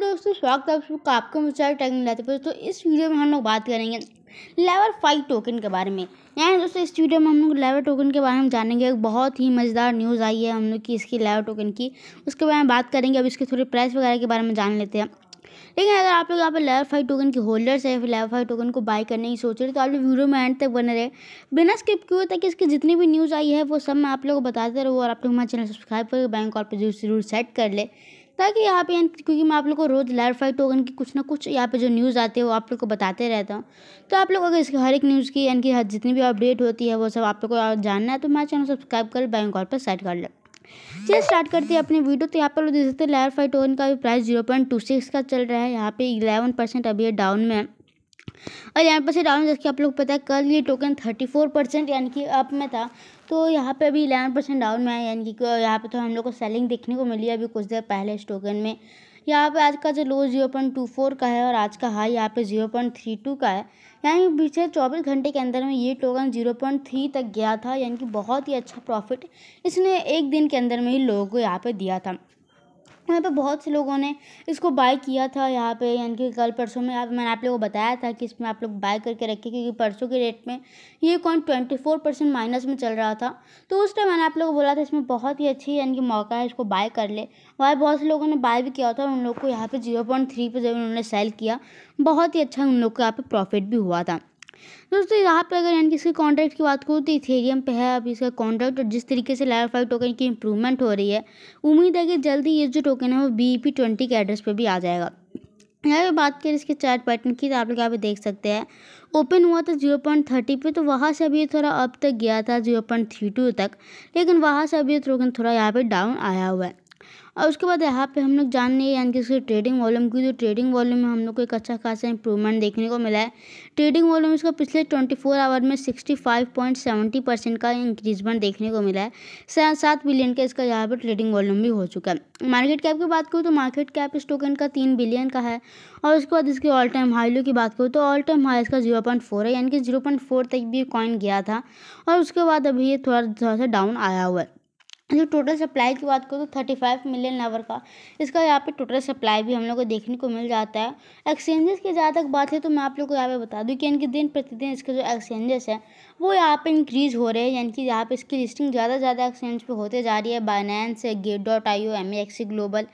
दोस्तों स्वागत है आप सबका आपका मुझे टैगिंग लाते हैं दोस्तों इस वीडियो में हम लोग बात करेंगे लेवल फाइव टोकन के बारे में यानी दोस्तों इस वीडियो में हम लोग लेवल टोकन के बारे में जानेंगे एक बहुत ही मज़ेदार न्यूज़ आई है हम लोग की इसकी लेवल टोकन की उसके बारे में बात करेंगे अब इसके थोड़े प्राइस वगैरह के बारे में जान लेते हैं लेकिन अगर आप लोग यहाँ पर लेवल फाइव टोकन के होल्डर्स है फिर लेवल फाइव टोकन को बाय करने की सोच रहे तो आप लोग वीडियो में एंड तक बने रहे बिना स्किप किए ताकि इसकी जितनी भी न्यूज़ आई है वो सब मैं आप लोग को बताते रहूँ और आप लोग हमारे चैनल सब्सक्राइब करके बैंक और पर जरूर सेट कर ले ताकि यहाँ पे क्योंकि मैं आप लोग को रोज़ लाइव फाइव टोकन की कुछ ना कुछ यहाँ पे जो न्यूज़ आती है वो आप लोग को बताते रहता हूँ तो आप लोग अगर इसके हर एक न्यूज़ की यानी कि जितनी भी अपडेट होती है वो सब आप लोग को जानना है तो मैं चैनल सब्सक्राइब कर बैंक और पर सेट कर लें चलिए स्टार्ट करते हैं अपनी वीडियो तो यहाँ पर लोग देख सकते हैं लायर फाइव टोकन का भी price zero point two six का चल रहा है यहाँ पे इलेवन परसेंट अभी डाउन में है और यहाँ पर से डाउन जैसे कि आप लोग पता है कल ये टोकन थर्टी फोर परसेंट यानी कि अप में था तो यहाँ पे अभी इलेवन परसेंट डाउन में आया यानी कि यहाँ पे तो हम लोग को सेलिंग देखने को मिली अभी कुछ देर पहले इस टोकन में यहाँ पे आज का जो low zero point two four का है और आज का हाई यहाँ पे जीरो पॉइंट थ्री टू का है यानी पीछे चौबीस घंटे के अंदर में ये टोकन जीरो पॉइंट थ्री तक गया था यानी कि बहुत ही अच्छा प्रॉफिट इसने एक दिन के अंदर में ही लोगों को यहाँ पे दिया था यहाँ पे बहुत से लोगों ने इसको बाय किया था यहाँ पे यानी कि कल परसों में मैंने आप लोगों को बताया था कि इसमें आप लोग बाय करके रखे क्योंकि परसों के रेट में ये coin twenty four percent minus में चल रहा था तो उस टाइम मैंने आप लोगों को बोला था इसमें बहुत ही अच्छी यानी कि मौका है इसको बाय कर ले वहाँ बहुत से लोगों ने बाय भी किया था उन लोग को यहाँ पर जीरो पॉइंट थ्री पर जब उन्होंने सेल किया बहुत ही अच्छा उन लोग को यहाँ पर प्रॉफिट भी हुआ था दोस्तों यहाँ पर अगर यानी किसी कॉन्ट्रैक्ट की बात करूँ तो इथेरियम पे है अब इसका कॉन्ट्रैक्ट और जिस तरीके से फाइव टोकन की इंप्रूवमेंट हो रही है उम्मीद है कि जल्दी ये जो टोकन है वो बी पी ट्वेंटी के एड्रेस पर भी आ जाएगा यहाँ पर बात करें इसके चार्ट पैटर्न की तो आप लोग यहाँ पे देख सकते हैं ओपन हुआ था जीरो पॉइंट थर्टी पर तो वहाँ से अभी थोड़ा अब तक गया था जीरो पॉइंट थ्री टू तक लेकिन वहाँ से अभी टोकन थोड़ा यहाँ पे डाउन आया हुआ है और उसके बाद यहाँ पे हम लोग जान लिए यानी कि इसके ट्रेडिंग वॉल्यूम की तो ट्रेडिंग वॉल्यूम में हम लोग को एक अच्छा खासा इंप्रूवमेंट देखने को मिला है ट्रेडिंग वॉल्यूम इसका पिछले 24 आवर में 65.70 परसेंट का इंक्रीजमेंट देखने को मिला है सात बिलियन का इसका यहाँ पर ट्रेडिंग वॉल्यूम भी हो चुका है मार्केट कैप की बात करूँ तो मार्केट कैप इस टोकन का तीन बिलियन का है और उसके बाद इसके ऑल टाइम हाई लो की बात करूँ तो ऑल टाइम हाई इसका जीरो है यानी कि जीरो तक भी कॉइन गया था और उसके बाद अभी ये थोड़ा थोड़ा सा डाउन आया हुआ है जो टोटल सप्लाई की बात करूँ तो थर्टी फाइव मिलियन आवर का इसका यहाँ पे टोटल सप्लाई भी हम लोग को देखने को मिल जाता है एक्सचेंजेस की जहाँ तक बात है तो मैं आप लोग को यहाँ पे बता दूँ कि यानी कि दिन प्रतिदिन इसके जो एक्सचेंजेस हैं वो यहाँ पे इंक्रीज़ हो रहे हैं यानी कि यहाँ पे इसकी लिस्टिंग ज़्यादा ज़्यादा एक्सचेंज पर होते जा रही है Binance gate dot I O MEXC global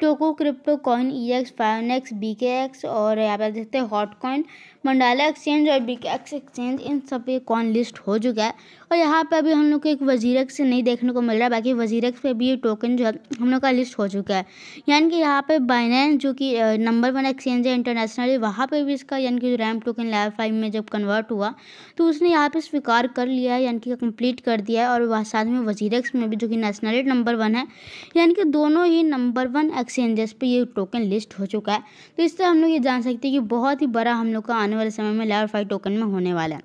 Tokocrypto CoinEx X BKEX और यहाँ पे देखते हैं हॉट कॉइन मंडाला एक्सचेंज और बिग एक्स एक्सचेंज इन सब पे कौन लिस्ट हो चुका है और यहाँ पर अभी हम लोग को एक से नहीं देखने को मिल रहा है बाकी वजीरक्स पे भी ये टोकन जो है हम लोग का लिस्ट हो चुका है यानी कि यहाँ पर बाइनेंस जो कि नंबर वन एक्सचेंज है इंटरनेशनली वहाँ पर भी इसका यानी कि रैम टोकन लेवल फाइव में जब कन्वर्ट हुआ तो उसने यहाँ पर स्वीकार कर लिया है यानी कि कम्प्लीट कर दिया है और वह साथ में वजीरक्स में भी जो कि नेशनली नंबर वन है यानी कि दोनों ही नंबर वन एक्सचेंजेस पर ये टोकन लिस्ट हो चुका है तो इससे हम लोग ये जान सकते हैं कि बहुत ही बड़ा हम लोग का आने वाले समय में फाइव टोकन में होने वाला है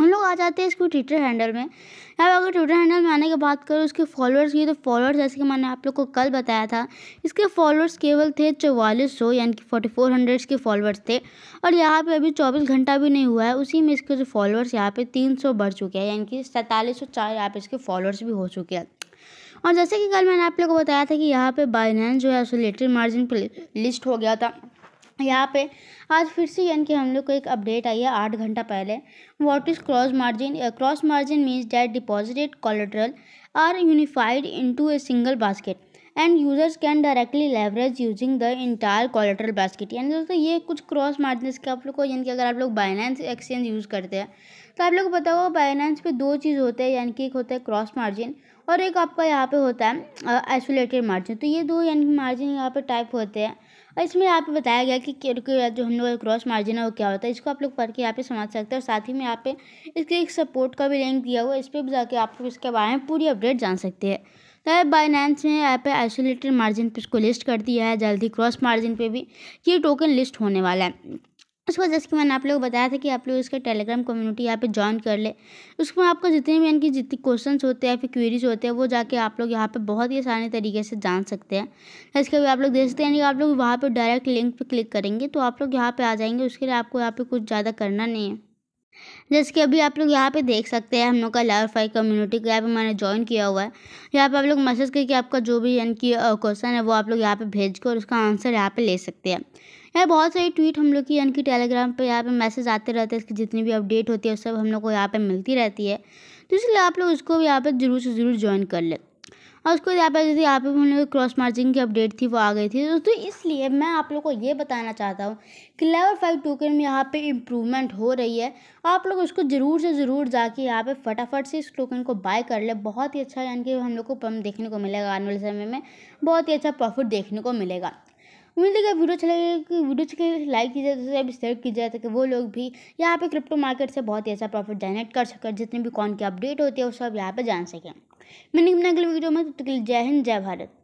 हम लोग आ जाते हैं इसको ट्विटर हैंडल में अब अगर ट्विटर हैंडल में आने की बात करूँ उसके फॉलोअर्स की तो फॉलोअर्स जैसे कि मैंने आप लोग को कल बताया था इसके फॉलोअर्स केवल थे चौवालीस सौ यानी कि फोर्टी फोर हंड्रेड्स के फॉलोअर्स थे और यहाँ पे अभी चौबीस घंटा भी नहीं हुआ है उसी में इसके जो फॉलोअर्स यहाँ पे तीन सौ बढ़ चुके हैं यानी कि सैंतालीस सौ चार यहाँ पे इसके फॉलोअर्स भी हो चुके हैं और जैसे कि कल मैंने आप लोग को बताया था कि यहाँ पर बाइनेंस जो है सो लेटर मार्जिन पर लिस्ट हो गया था यहाँ पे आज फिर से यानी कि हम लोग को एक अपडेट आई है आठ घंटा पहले what is cross margin cross margin means that deposited collateral are unified into a single basket and users can directly leverage using the entire collateral basket यानी दोस्तों ये कुछ क्रॉस मार्जिन के आप लोग को यानी कि अगर आप लोग बाइनेंस एक्सचेंज यूज़ करते हैं तो आप लोग बताओ बाइनेंस पे दो चीज़ होते हैं यानी कि एक होता है क्रॉस मार्जिन और एक आपका यहाँ पे होता है आइसोलेटेड uh, मार्जिन तो ये दो यानी मार्जिन यहाँ पे टाइप होते हैं और इसमें यहाँ पे बताया गया कि जो हम लोग का क्रॉस मार्जिन है वो क्या होता है इसको आप लोग पढ़ के यहाँ पे समझ सकते हैं और साथ ही में यहाँ पे इसके एक सपोर्ट का भी लिंक दिया हुआ है इस पर भी जाके आप लोग इसके बारे में पूरी अपडेट जान सकते हैं तो बाइनेंस ने यहाँ पे आइसोलेटेड मार्जिन पर इसको लिस्ट कर दिया है जल्दी क्रॉस मार्जिन पर भी ये टोकन लिस्ट होने वाला है उसके बाद जैसे कि मैंने आप लोगों को बताया था कि आप लोग इसका टेलीग्राम कम्युनिटी यहाँ पे ज्वाइन कर ले उसमें आपको जितने भी इनकी जितनी क्वेश्चन होते हैं फिर क्वेरीज होते हैं वो जाके आप लोग यहाँ पे बहुत ही आसानी तरीके से जान सकते हैं जैसे कभी आप लोग देख सकते हैं यानी आप लोग वहाँ पर डायरेक्ट लिंक पर क्लिक करेंगे तो आप लोग यहाँ पर आ जाएंगे उसके लिए आपको यहाँ पर कुछ ज़्यादा करना नहीं है जैसे कि अभी आप लोग यहाँ पे देख सकते हैं हम लोग का लाइव फाइव कम्युनिटी का यहाँ पे मैंने ज्वाइन किया हुआ है यहाँ पे आप लोग मैसेज करके आपका जो भी यानी कि क्वेश्चन है वो आप लोग यहाँ पे भेज के और उसका आंसर यहाँ पे ले सकते हैं यहाँ बहुत सारी ट्वीट हम लोग की यानी कि टेलीग्राम पे यहाँ पे मैसेज आते रहते हैं इसकी जितनी भी अपडेट होती है सब हम लोग को यहाँ पे मिलती रहती है तो इसलिए आप लोग उसको भी यहाँ पे ज़रूर से ज़रूर ज्वाइन कर लें और उसको यहाँ पे जैसे यहाँ पे हम लोग क्रॉस मार्जिंग की अपडेट थी वो आ गई थी तो इसलिए मैं आप लोग को ये बताना चाहता हूँ कि लेवल फाइव टोकन में यहाँ पर इम्प्रूवमेंट हो रही है आप लोग उसको ज़रूर से ज़रूर जाके यहाँ पे फटाफट से इस टोकन को बाय कर ले बहुत ही अच्छा यानी कि हम लोग को पम देखने को मिलेगा आने वाले समय में बहुत ही अच्छा प्रॉफिट देखने को मिलेगा उम्मीद है कि वीडियो अच्छा कि वीडियो अच्छी लाइक कीजिए सब्सक्राइब शेयर कीजिए ताकि वो लोग भी यहाँ पे क्रिप्टो मार्केट से बहुत ही ऐसा प्रॉफिट जनरेट कर सकें जितने भी कौन की अपडेट होती है वो सब यहाँ पर जान सकें मैंने अपने अगले वीडियो में तो जय हिंद जय भारत